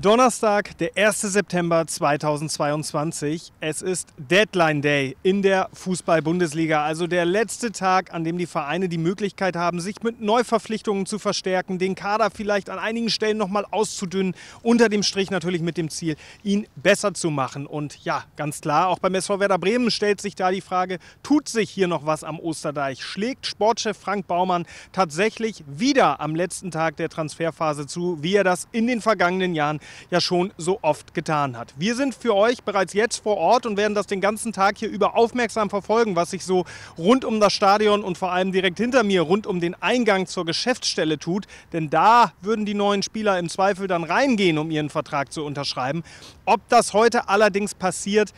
Donnerstag, der 1. September 2022. Es ist Deadline Day in der Fußball-Bundesliga, also der letzte Tag, an dem die Vereine die Möglichkeit haben, sich mit Neuverpflichtungen zu verstärken, den Kader vielleicht an einigen Stellen nochmal auszudünnen, unter dem Strich natürlich mit dem Ziel, ihn besser zu machen. Und ja, ganz klar, auch beim SV Werder Bremen stellt sich da die Frage, tut sich hier noch was am Osterdeich? Schlägt Sportchef Frank Baumann tatsächlich wieder am letzten Tag der Transferphase zu, wie er das in den vergangenen Jahren ja schon so oft getan hat. Wir sind für euch bereits jetzt vor Ort und werden das den ganzen Tag hier über aufmerksam verfolgen, was sich so rund um das Stadion und vor allem direkt hinter mir rund um den Eingang zur Geschäftsstelle tut. Denn da würden die neuen Spieler im Zweifel dann reingehen, um ihren Vertrag zu unterschreiben. Ob das heute allerdings passiert,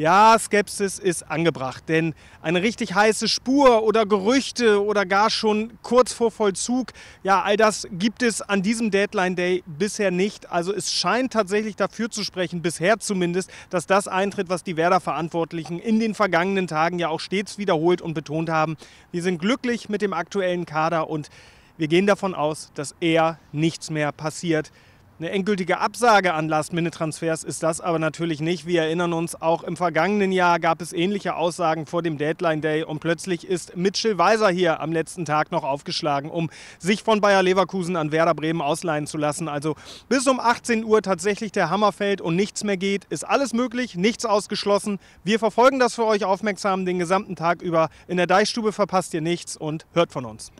ja, Skepsis ist angebracht, denn eine richtig heiße Spur oder Gerüchte oder gar schon kurz vor Vollzug, ja, all das gibt es an diesem Deadline Day bisher nicht. Also es scheint tatsächlich dafür zu sprechen, bisher zumindest, dass das eintritt, was die Werder-Verantwortlichen in den vergangenen Tagen ja auch stets wiederholt und betont haben. Wir sind glücklich mit dem aktuellen Kader und wir gehen davon aus, dass eher nichts mehr passiert. Eine endgültige Absage an Last-Minute-Transfers ist das aber natürlich nicht. Wir erinnern uns, auch im vergangenen Jahr gab es ähnliche Aussagen vor dem Deadline-Day und plötzlich ist Mitchell Weiser hier am letzten Tag noch aufgeschlagen, um sich von Bayer Leverkusen an Werder Bremen ausleihen zu lassen. Also bis um 18 Uhr tatsächlich der Hammer fällt und nichts mehr geht, ist alles möglich, nichts ausgeschlossen. Wir verfolgen das für euch aufmerksam den gesamten Tag über. In der Deichstube verpasst ihr nichts und hört von uns.